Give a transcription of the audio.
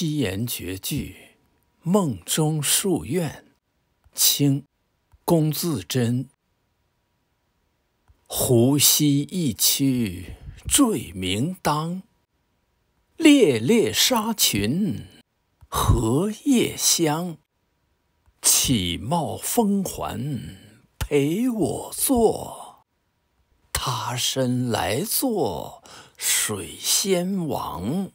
七言绝句《梦中夙愿》，清，龚自珍。湖西一曲坠明当，猎猎纱裙荷叶香。起冒风鬟陪我坐，他身来作水仙王。